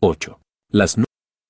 8. Las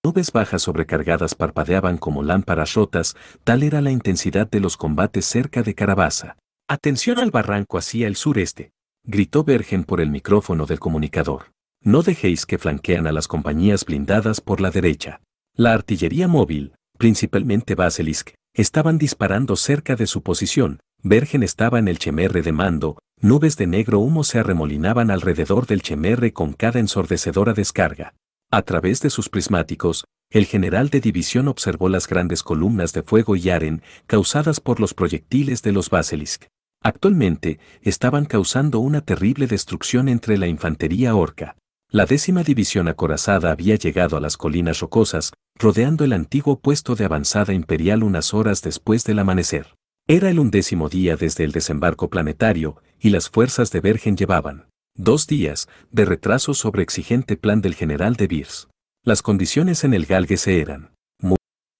nubes bajas sobrecargadas parpadeaban como lámparas rotas, tal era la intensidad de los combates cerca de Carabaza. Atención al barranco hacia el sureste, gritó Bergen por el micrófono del comunicador. No dejéis que flanquean a las compañías blindadas por la derecha. La artillería móvil, principalmente Baselisk, estaban disparando cerca de su posición. Bergen estaba en el chemerre de mando, nubes de negro humo se arremolinaban alrededor del chemerre con cada ensordecedora descarga. A través de sus prismáticos, el general de división observó las grandes columnas de fuego y aren causadas por los proyectiles de los basilisk. Actualmente, estaban causando una terrible destrucción entre la infantería orca. La décima división acorazada había llegado a las colinas rocosas, rodeando el antiguo puesto de avanzada imperial unas horas después del amanecer. Era el undécimo día desde el desembarco planetario, y las fuerzas de Bergen llevaban Dos días de retraso sobre exigente plan del general de Beers. Las condiciones en el se eran muy,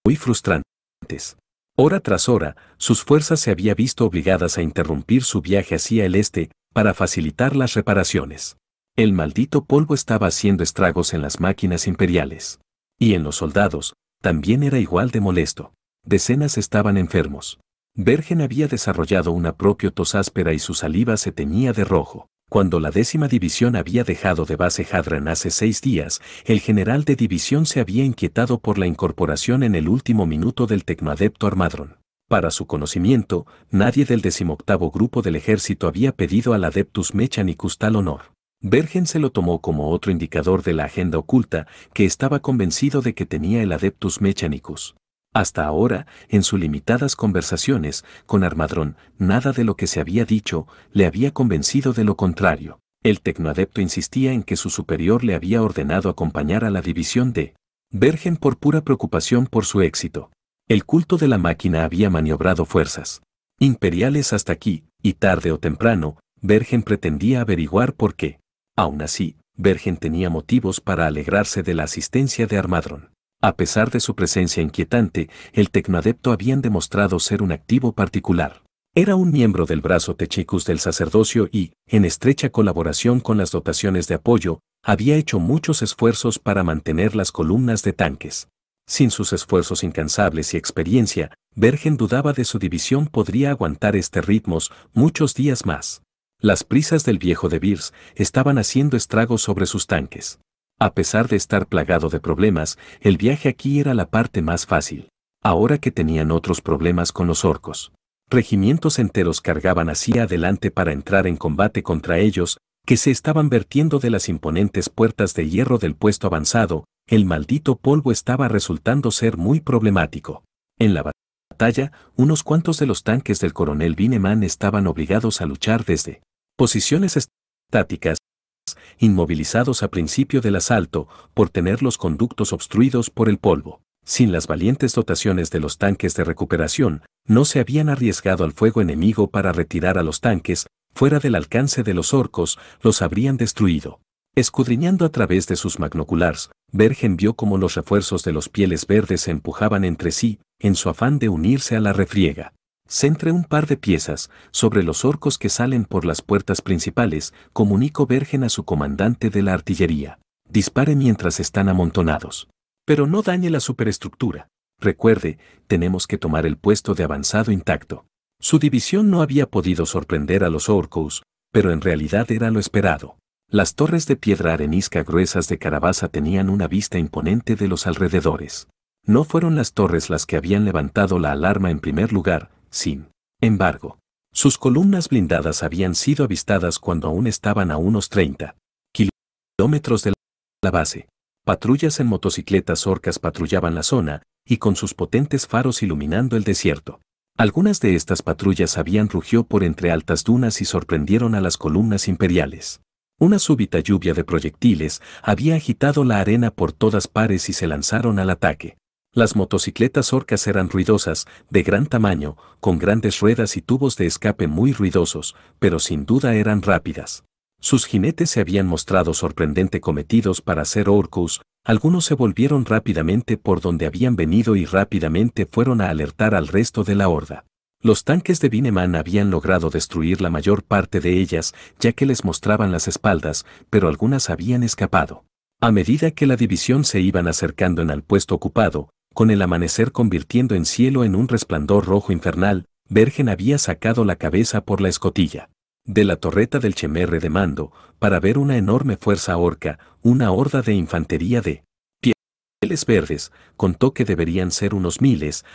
muy frustrantes. Hora tras hora, sus fuerzas se había visto obligadas a interrumpir su viaje hacia el este para facilitar las reparaciones. El maldito polvo estaba haciendo estragos en las máquinas imperiales. Y en los soldados, también era igual de molesto. Decenas estaban enfermos. Bergen había desarrollado una propia tos áspera y su saliva se teñía de rojo. Cuando la décima división había dejado de base Hadran hace seis días, el general de división se había inquietado por la incorporación en el último minuto del tecnoadepto Armadron. Para su conocimiento, nadie del decimoctavo grupo del ejército había pedido al Adeptus Mechanicus tal honor. Bergen se lo tomó como otro indicador de la agenda oculta que estaba convencido de que tenía el Adeptus Mechanicus. Hasta ahora, en sus limitadas conversaciones con Armadrón, nada de lo que se había dicho le había convencido de lo contrario. El tecnoadepto insistía en que su superior le había ordenado acompañar a la división de Vergen por pura preocupación por su éxito. El culto de la máquina había maniobrado fuerzas imperiales hasta aquí, y tarde o temprano, Vergen pretendía averiguar por qué. Aún así, Vergen tenía motivos para alegrarse de la asistencia de Armadrón. A pesar de su presencia inquietante, el tecnoadepto habían demostrado ser un activo particular. Era un miembro del brazo techicus del sacerdocio y, en estrecha colaboración con las dotaciones de apoyo, había hecho muchos esfuerzos para mantener las columnas de tanques. Sin sus esfuerzos incansables y experiencia, Bergen dudaba de su división podría aguantar este ritmos muchos días más. Las prisas del viejo de Beers estaban haciendo estragos sobre sus tanques. A pesar de estar plagado de problemas, el viaje aquí era la parte más fácil. Ahora que tenían otros problemas con los orcos. Regimientos enteros cargaban hacia adelante para entrar en combate contra ellos, que se estaban vertiendo de las imponentes puertas de hierro del puesto avanzado, el maldito polvo estaba resultando ser muy problemático. En la batalla, unos cuantos de los tanques del coronel Bineman estaban obligados a luchar desde posiciones estáticas inmovilizados a principio del asalto por tener los conductos obstruidos por el polvo. Sin las valientes dotaciones de los tanques de recuperación, no se habían arriesgado al fuego enemigo para retirar a los tanques, fuera del alcance de los orcos, los habrían destruido. Escudriñando a través de sus magnoculars, Bergen vio cómo los refuerzos de los pieles verdes se empujaban entre sí, en su afán de unirse a la refriega. Centre un par de piezas sobre los orcos que salen por las puertas principales, comunicó Vergen a su comandante de la artillería. Dispare mientras están amontonados. Pero no dañe la superestructura. Recuerde, tenemos que tomar el puesto de avanzado intacto. Su división no había podido sorprender a los orcos, pero en realidad era lo esperado. Las torres de piedra arenisca gruesas de Carabaza tenían una vista imponente de los alrededores. No fueron las torres las que habían levantado la alarma en primer lugar, sin embargo, sus columnas blindadas habían sido avistadas cuando aún estaban a unos 30 kilómetros de la base. Patrullas en motocicletas orcas patrullaban la zona, y con sus potentes faros iluminando el desierto. Algunas de estas patrullas habían rugió por entre altas dunas y sorprendieron a las columnas imperiales. Una súbita lluvia de proyectiles había agitado la arena por todas pares y se lanzaron al ataque. Las motocicletas orcas eran ruidosas, de gran tamaño, con grandes ruedas y tubos de escape muy ruidosos, pero sin duda eran rápidas. Sus jinetes se habían mostrado sorprendente cometidos para ser orcus, algunos se volvieron rápidamente por donde habían venido y rápidamente fueron a alertar al resto de la horda. Los tanques de Bineman habían logrado destruir la mayor parte de ellas, ya que les mostraban las espaldas, pero algunas habían escapado. A medida que la división se iban acercando en el puesto ocupado, con el amanecer convirtiendo en cielo en un resplandor rojo infernal, Vergen había sacado la cabeza por la escotilla de la torreta del Chemerre de Mando, para ver una enorme fuerza orca, una horda de infantería de pieles verdes, contó que deberían ser unos miles,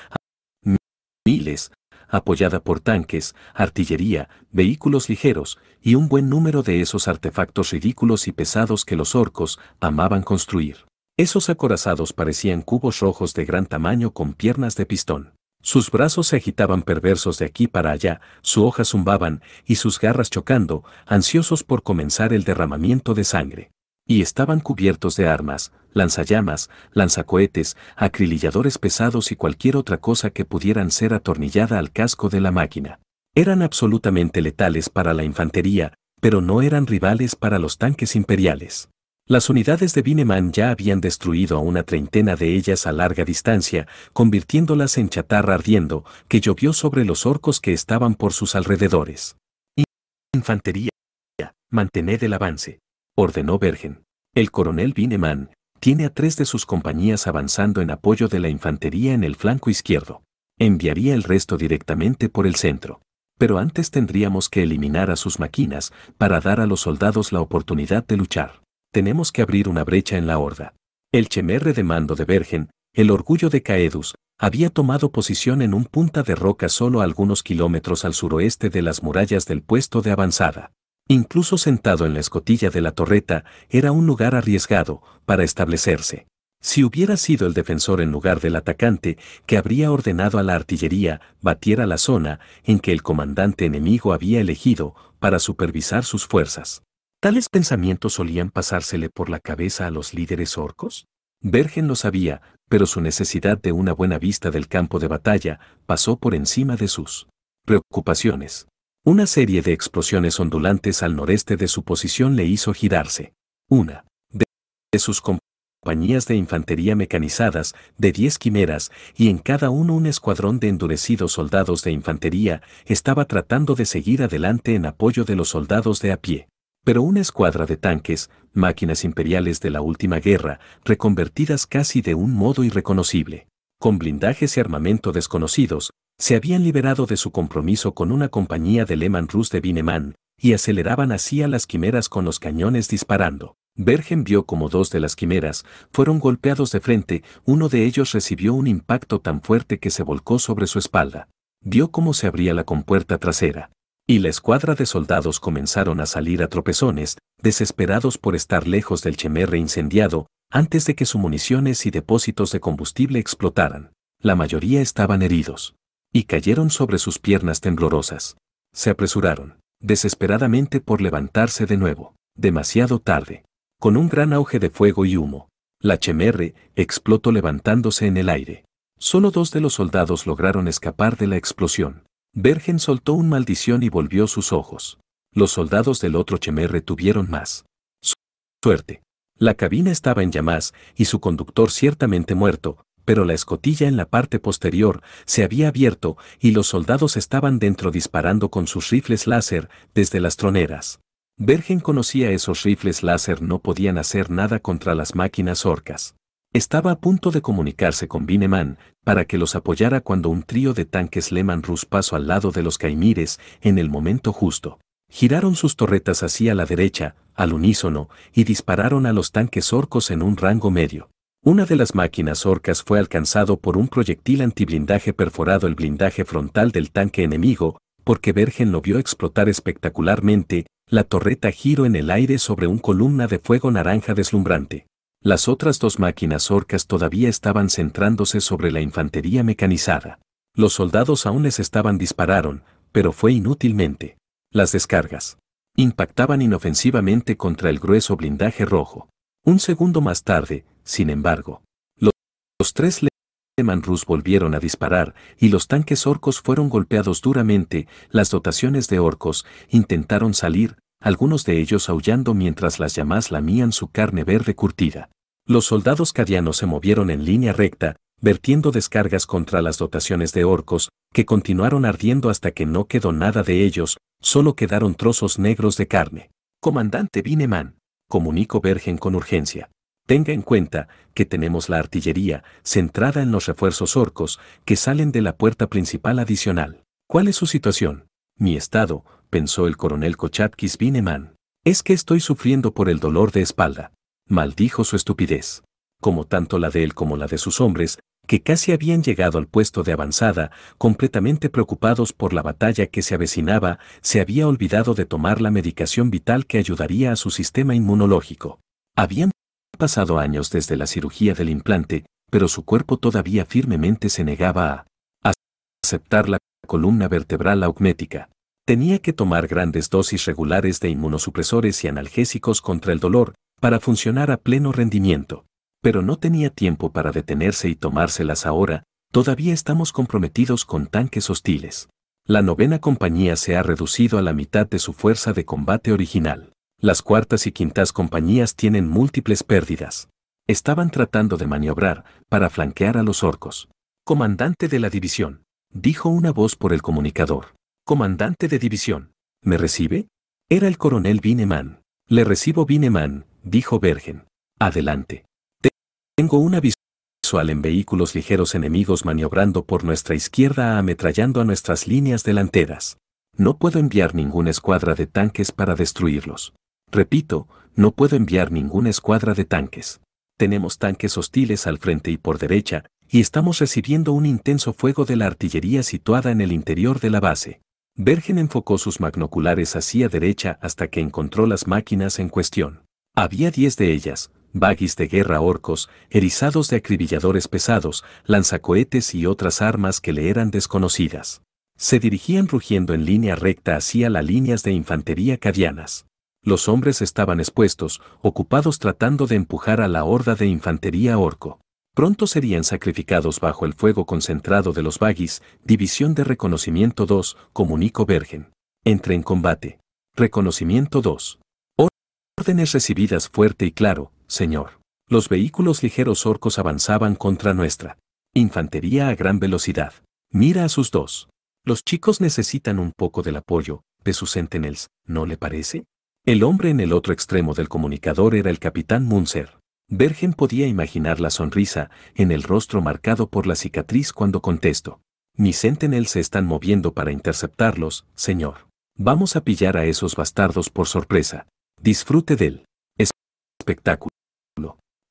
miles, apoyada por tanques, artillería, vehículos ligeros y un buen número de esos artefactos ridículos y pesados que los orcos amaban construir. Esos acorazados parecían cubos rojos de gran tamaño con piernas de pistón. Sus brazos se agitaban perversos de aquí para allá, su hoja zumbaban y sus garras chocando, ansiosos por comenzar el derramamiento de sangre. Y estaban cubiertos de armas, lanzallamas, lanzacohetes, acrililladores pesados y cualquier otra cosa que pudieran ser atornillada al casco de la máquina. Eran absolutamente letales para la infantería, pero no eran rivales para los tanques imperiales. Las unidades de Bineman ya habían destruido a una treintena de ellas a larga distancia, convirtiéndolas en chatarra ardiendo, que llovió sobre los orcos que estaban por sus alrededores. Infantería, mantened el avance, ordenó Bergen. El coronel Bineman tiene a tres de sus compañías avanzando en apoyo de la infantería en el flanco izquierdo. Enviaría el resto directamente por el centro pero antes tendríamos que eliminar a sus máquinas para dar a los soldados la oportunidad de luchar tenemos que abrir una brecha en la horda. El chemerre de mando de Bergen, el orgullo de Caedus, había tomado posición en un punta de roca solo algunos kilómetros al suroeste de las murallas del puesto de avanzada. Incluso sentado en la escotilla de la torreta, era un lugar arriesgado para establecerse. Si hubiera sido el defensor en lugar del atacante, que habría ordenado a la artillería batiera la zona en que el comandante enemigo había elegido para supervisar sus fuerzas. ¿Tales pensamientos solían pasársele por la cabeza a los líderes orcos? Bergen lo sabía, pero su necesidad de una buena vista del campo de batalla pasó por encima de sus preocupaciones. Una serie de explosiones ondulantes al noreste de su posición le hizo girarse. Una de sus compañías de infantería mecanizadas de 10 quimeras y en cada uno un escuadrón de endurecidos soldados de infantería estaba tratando de seguir adelante en apoyo de los soldados de a pie pero una escuadra de tanques, máquinas imperiales de la última guerra, reconvertidas casi de un modo irreconocible, con blindajes y armamento desconocidos, se habían liberado de su compromiso con una compañía de Lehman Rus de Bineman, y aceleraban así a las quimeras con los cañones disparando. Bergen vio como dos de las quimeras fueron golpeados de frente, uno de ellos recibió un impacto tan fuerte que se volcó sobre su espalda. Vio cómo se abría la compuerta trasera, y la escuadra de soldados comenzaron a salir a tropezones, desesperados por estar lejos del chemerre incendiado, antes de que sus municiones y depósitos de combustible explotaran. La mayoría estaban heridos. Y cayeron sobre sus piernas temblorosas. Se apresuraron, desesperadamente por levantarse de nuevo, demasiado tarde. Con un gran auge de fuego y humo, la chemerre explotó levantándose en el aire. Solo dos de los soldados lograron escapar de la explosión. Bergen soltó una maldición y volvió sus ojos. Los soldados del otro chemer retuvieron más. Suerte. La cabina estaba en llamas y su conductor ciertamente muerto, pero la escotilla en la parte posterior se había abierto y los soldados estaban dentro disparando con sus rifles láser desde las troneras. Bergen conocía esos rifles láser no podían hacer nada contra las máquinas orcas. Estaba a punto de comunicarse con Bineman, para que los apoyara cuando un trío de tanques Lehman Rus pasó al lado de los caimires en el momento justo. Giraron sus torretas hacia la derecha, al unísono, y dispararon a los tanques orcos en un rango medio. Una de las máquinas orcas fue alcanzado por un proyectil antiblindaje perforado el blindaje frontal del tanque enemigo, porque Bergen lo vio explotar espectacularmente, la torreta giro en el aire sobre una columna de fuego naranja deslumbrante. Las otras dos máquinas orcas todavía estaban centrándose sobre la infantería mecanizada. Los soldados aún les estaban dispararon, pero fue inútilmente. Las descargas impactaban inofensivamente contra el grueso blindaje rojo. Un segundo más tarde, sin embargo, los, tres Lehman Rus volvieron a disparar y los tanques orcos fueron golpeados duramente, las dotaciones de orcos intentaron salir, algunos de ellos aullando mientras las llamas lamían su carne verde curtida. Los soldados cadianos se movieron en línea recta, vertiendo descargas contra las dotaciones de orcos, que continuaron ardiendo hasta que no quedó nada de ellos, solo quedaron trozos negros de carne. Comandante Bineman, Comunico Bergen con urgencia. Tenga en cuenta que tenemos la artillería centrada en los refuerzos orcos que salen de la puerta principal adicional. ¿Cuál es su situación? Mi estado, pensó el coronel Kochatkis Bineman. Es que estoy sufriendo por el dolor de espalda. Maldijo su estupidez. Como tanto la de él como la de sus hombres, que casi habían llegado al puesto de avanzada, completamente preocupados por la batalla que se avecinaba, se había olvidado de tomar la medicación vital que ayudaría a su sistema inmunológico. Habían pasado años desde la cirugía del implante, pero su cuerpo todavía firmemente se negaba a aceptar la columna vertebral augmética tenía que tomar grandes dosis regulares de inmunosupresores y analgésicos contra el dolor para funcionar a pleno rendimiento. Pero no tenía tiempo para detenerse y tomárselas ahora, todavía estamos comprometidos con tanques hostiles. La novena compañía se ha reducido a la mitad de su fuerza de combate original. Las cuartas y quintas compañías tienen múltiples pérdidas. Estaban tratando de maniobrar para flanquear a los orcos. Comandante de la división, dijo una voz por el comunicador. Comandante de división. ¿Me recibe? Era el coronel Binemann. Le recibo Binemann, dijo Bergen. Adelante. Tengo una visual en vehículos ligeros enemigos maniobrando por nuestra izquierda ametrallando a nuestras líneas delanteras. No puedo enviar ninguna escuadra de tanques para destruirlos. Repito, no puedo enviar ninguna escuadra de tanques. Tenemos tanques hostiles al frente y por derecha, y estamos recibiendo un intenso fuego de la artillería situada en el interior de la base. Bergen enfocó sus magnoculares hacia derecha hasta que encontró las máquinas en cuestión. Había diez de ellas, bagis de guerra orcos, erizados de acribilladores pesados, lanzacohetes y otras armas que le eran desconocidas. Se dirigían rugiendo en línea recta hacia las líneas de infantería cadianas. Los hombres estaban expuestos, ocupados tratando de empujar a la horda de infantería orco pronto serían sacrificados bajo el fuego concentrado de los Bagis, División de Reconocimiento 2, Comunico Vergen. Entre en combate. Reconocimiento 2. Órdenes recibidas fuerte y claro, señor. Los vehículos ligeros orcos avanzaban contra nuestra infantería a gran velocidad. Mira a sus dos. Los chicos necesitan un poco del apoyo de sus sentinels, ¿no le parece? El hombre en el otro extremo del comunicador era el capitán Munzer. Bergen podía imaginar la sonrisa en el rostro marcado por la cicatriz cuando contestó. Mis Sentinel se están moviendo para interceptarlos, señor. Vamos a pillar a esos bastardos por sorpresa. Disfrute del espectáculo.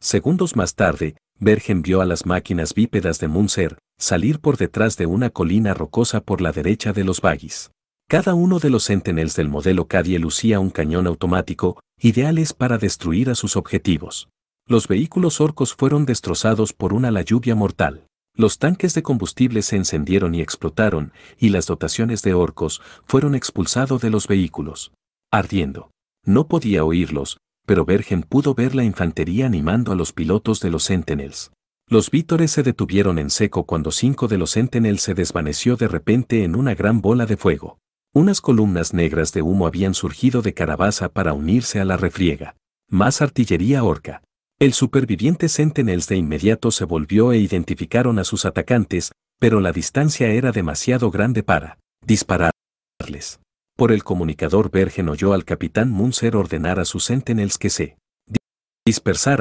Segundos más tarde, Bergen vio a las máquinas bípedas de Munzer salir por detrás de una colina rocosa por la derecha de los baggies. Cada uno de los Sentinels del modelo Cadie lucía un cañón automático, ideales para destruir a sus objetivos. Los vehículos orcos fueron destrozados por una la lluvia mortal. Los tanques de combustible se encendieron y explotaron, y las dotaciones de orcos fueron expulsados de los vehículos. Ardiendo. No podía oírlos, pero Bergen pudo ver la infantería animando a los pilotos de los Sentinels. Los vítores se detuvieron en seco cuando cinco de los Sentinels se desvaneció de repente en una gran bola de fuego. Unas columnas negras de humo habían surgido de carabaza para unirse a la refriega. Más artillería orca. El superviviente Sentinels de inmediato se volvió e identificaron a sus atacantes, pero la distancia era demasiado grande para dispararles. Por el comunicador Bergen oyó al capitán Munzer ordenar a sus Sentinels que se dispersaran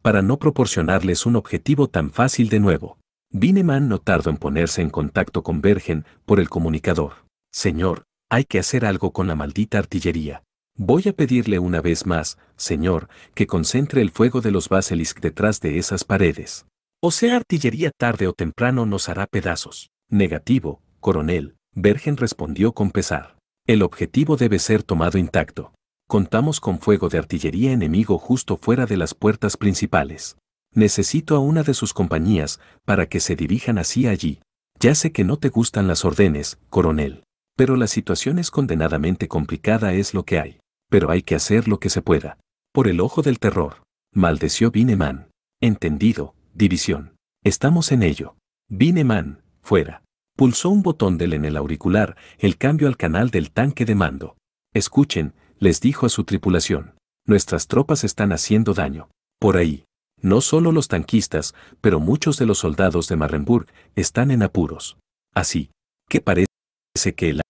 para no proporcionarles un objetivo tan fácil de nuevo. Bineman no tardó en ponerse en contacto con Bergen por el comunicador. Señor, hay que hacer algo con la maldita artillería. Voy a pedirle una vez más, Señor, que concentre el fuego de los basilisk detrás de esas paredes. O sea, artillería tarde o temprano nos hará pedazos. Negativo, coronel, Bergen respondió con pesar. El objetivo debe ser tomado intacto. Contamos con fuego de artillería enemigo justo fuera de las puertas principales. Necesito a una de sus compañías para que se dirijan así allí. Ya sé que no te gustan las órdenes, coronel, pero la situación es condenadamente complicada es lo que hay pero hay que hacer lo que se pueda. Por el ojo del terror, maldeció Bineman. Entendido, división. Estamos en ello. Bineman, fuera. Pulsó un botón del en el auricular, el cambio al canal del tanque de mando. Escuchen, les dijo a su tripulación. Nuestras tropas están haciendo daño. Por ahí. No solo los tanquistas, pero muchos de los soldados de Marrenburg están en apuros. Así que parece que el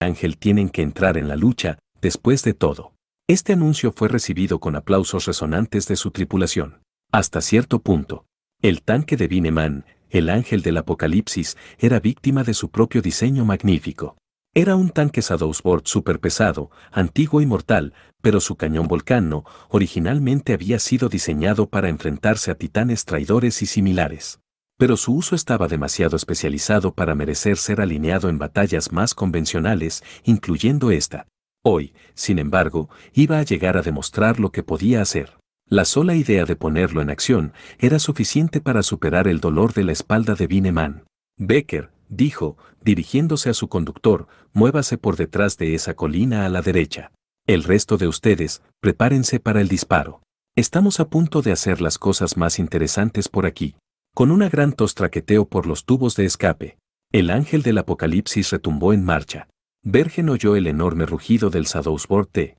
ángel tienen que entrar en la lucha Después de todo, este anuncio fue recibido con aplausos resonantes de su tripulación. Hasta cierto punto, el tanque de Bineman, el ángel del apocalipsis, era víctima de su propio diseño magnífico. Era un tanque súper superpesado, antiguo y mortal, pero su cañón volcano originalmente había sido diseñado para enfrentarse a titanes traidores y similares. Pero su uso estaba demasiado especializado para merecer ser alineado en batallas más convencionales, incluyendo esta. Hoy, sin embargo, iba a llegar a demostrar lo que podía hacer. La sola idea de ponerlo en acción era suficiente para superar el dolor de la espalda de Bineman. Becker, dijo, dirigiéndose a su conductor, muévase por detrás de esa colina a la derecha. El resto de ustedes, prepárense para el disparo. Estamos a punto de hacer las cosas más interesantes por aquí. Con una gran tostraqueteo por los tubos de escape, el ángel del apocalipsis retumbó en marcha. Bergen oyó el enorme rugido del Sadowsbord de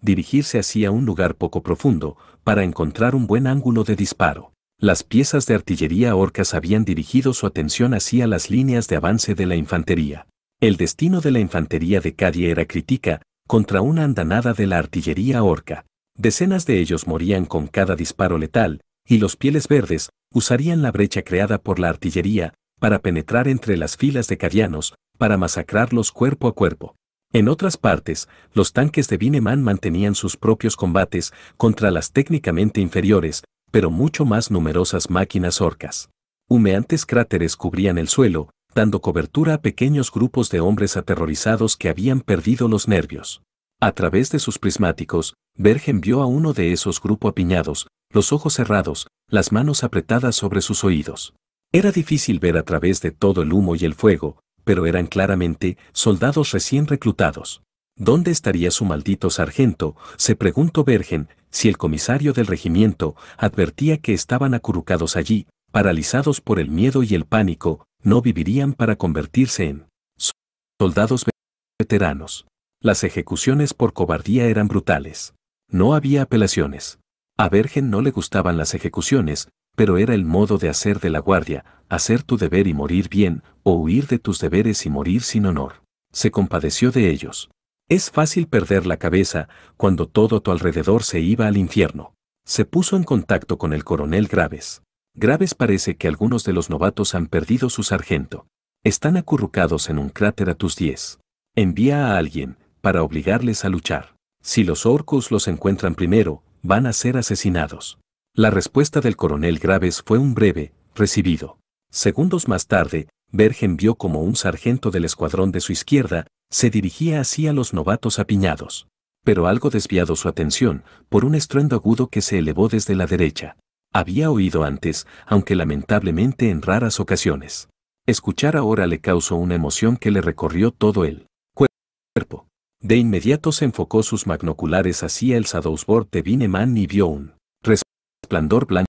dirigirse hacia un lugar poco profundo para encontrar un buen ángulo de disparo. Las piezas de artillería orcas habían dirigido su atención hacia las líneas de avance de la infantería. El destino de la infantería de Cadia era crítica contra una andanada de la artillería orca. Decenas de ellos morían con cada disparo letal, y los pieles verdes usarían la brecha creada por la artillería para penetrar entre las filas de cadianos para masacrarlos cuerpo a cuerpo. En otras partes, los tanques de Bineman mantenían sus propios combates contra las técnicamente inferiores, pero mucho más numerosas máquinas orcas. Humeantes cráteres cubrían el suelo, dando cobertura a pequeños grupos de hombres aterrorizados que habían perdido los nervios. A través de sus prismáticos, Bergen vio a uno de esos grupos apiñados, los ojos cerrados, las manos apretadas sobre sus oídos. Era difícil ver a través de todo el humo y el fuego, pero eran claramente soldados recién reclutados. ¿Dónde estaría su maldito sargento? se preguntó Bergen, si el comisario del regimiento advertía que estaban acurrucados allí, paralizados por el miedo y el pánico, no vivirían para convertirse en soldados veteranos. Las ejecuciones por cobardía eran brutales. No había apelaciones. A Bergen no le gustaban las ejecuciones, pero era el modo de hacer de la guardia, hacer tu deber y morir bien, o huir de tus deberes y morir sin honor. Se compadeció de ellos. Es fácil perder la cabeza cuando todo tu alrededor se iba al infierno. Se puso en contacto con el coronel Graves. Graves parece que algunos de los novatos han perdido su sargento. Están acurrucados en un cráter a tus diez. Envía a alguien para obligarles a luchar. Si los orcos los encuentran primero, van a ser asesinados. La respuesta del coronel Graves fue un breve, recibido. Segundos más tarde, Bergen vio como un sargento del escuadrón de su izquierda se dirigía hacia los novatos apiñados, pero algo desviado su atención por un estruendo agudo que se elevó desde la derecha. Había oído antes, aunque lamentablemente en raras ocasiones. Escuchar ahora le causó una emoción que le recorrió todo el cuerpo. De inmediato se enfocó sus magnoculares hacia el Sadousbord de Bineman y vio un resplandor blanco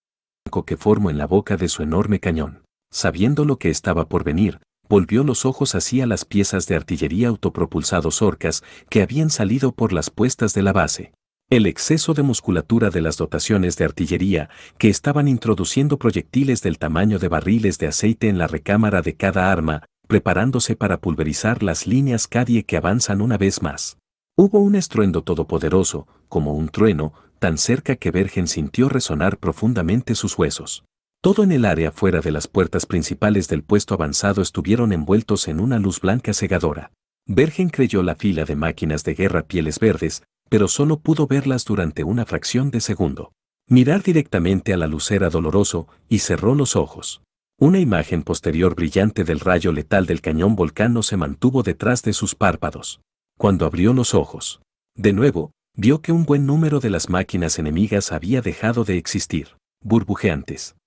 que formó en la boca de su enorme cañón sabiendo lo que estaba por venir, volvió los ojos hacia las piezas de artillería autopropulsados orcas que habían salido por las puestas de la base. El exceso de musculatura de las dotaciones de artillería, que estaban introduciendo proyectiles del tamaño de barriles de aceite en la recámara de cada arma, preparándose para pulverizar las líneas cadie que avanzan una vez más. Hubo un estruendo todopoderoso, como un trueno, tan cerca que Vergen sintió resonar profundamente sus huesos. Todo en el área fuera de las puertas principales del puesto avanzado estuvieron envueltos en una luz blanca cegadora. Bergen creyó la fila de máquinas de guerra pieles verdes, pero solo pudo verlas durante una fracción de segundo. Mirar directamente a la luz era doloroso y cerró los ojos. Una imagen posterior brillante del rayo letal del cañón volcano se mantuvo detrás de sus párpados. Cuando abrió los ojos, de nuevo, vio que un buen número de las máquinas enemigas había dejado de existir, burbujeantes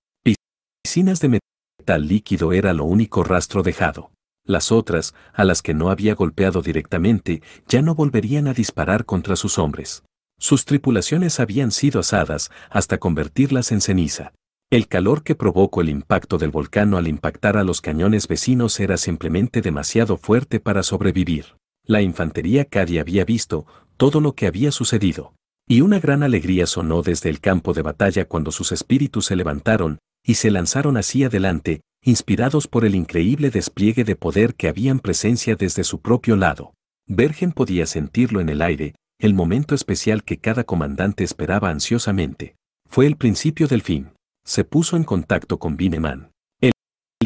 de metal líquido era lo único rastro dejado. Las otras, a las que no había golpeado directamente, ya no volverían a disparar contra sus hombres. Sus tripulaciones habían sido asadas hasta convertirlas en ceniza. El calor que provocó el impacto del volcán al impactar a los cañones vecinos era simplemente demasiado fuerte para sobrevivir. La infantería Cadi había visto todo lo que había sucedido. Y una gran alegría sonó desde el campo de batalla cuando sus espíritus se levantaron y se lanzaron así adelante, inspirados por el increíble despliegue de poder que habían presencia desde su propio lado. Bergen podía sentirlo en el aire, el momento especial que cada comandante esperaba ansiosamente. Fue el principio del fin. Se puso en contacto con Bineman. El,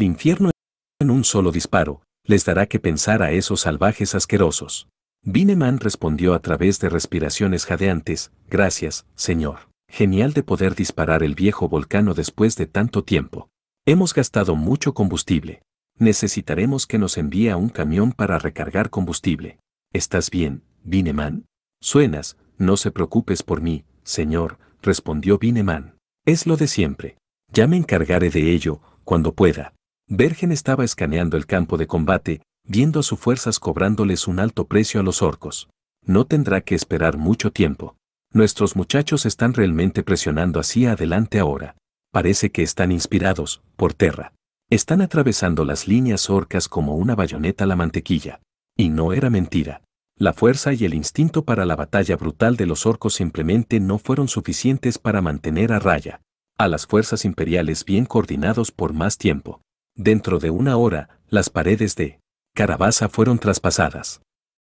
infierno en un solo disparo les dará que pensar a esos salvajes asquerosos. Bineman respondió a través de respiraciones jadeantes, gracias, señor. Genial de poder disparar el viejo volcano después de tanto tiempo. Hemos gastado mucho combustible. Necesitaremos que nos envíe un camión para recargar combustible. ¿Estás bien, Bineman? Suenas, no se preocupes por mí, señor, respondió Bineman. Es lo de siempre. Ya me encargaré de ello, cuando pueda. Bergen estaba escaneando el campo de combate, viendo a sus fuerzas cobrándoles un alto precio a los orcos. No tendrá que esperar mucho tiempo. Nuestros muchachos están realmente presionando hacia adelante ahora. Parece que están inspirados, por terra. Están atravesando las líneas orcas como una bayoneta a la mantequilla. Y no era mentira. La fuerza y el instinto para la batalla brutal de los orcos simplemente no fueron suficientes para mantener a raya a las fuerzas imperiales bien coordinados por más tiempo. Dentro de una hora, las paredes de Carabaza fueron traspasadas.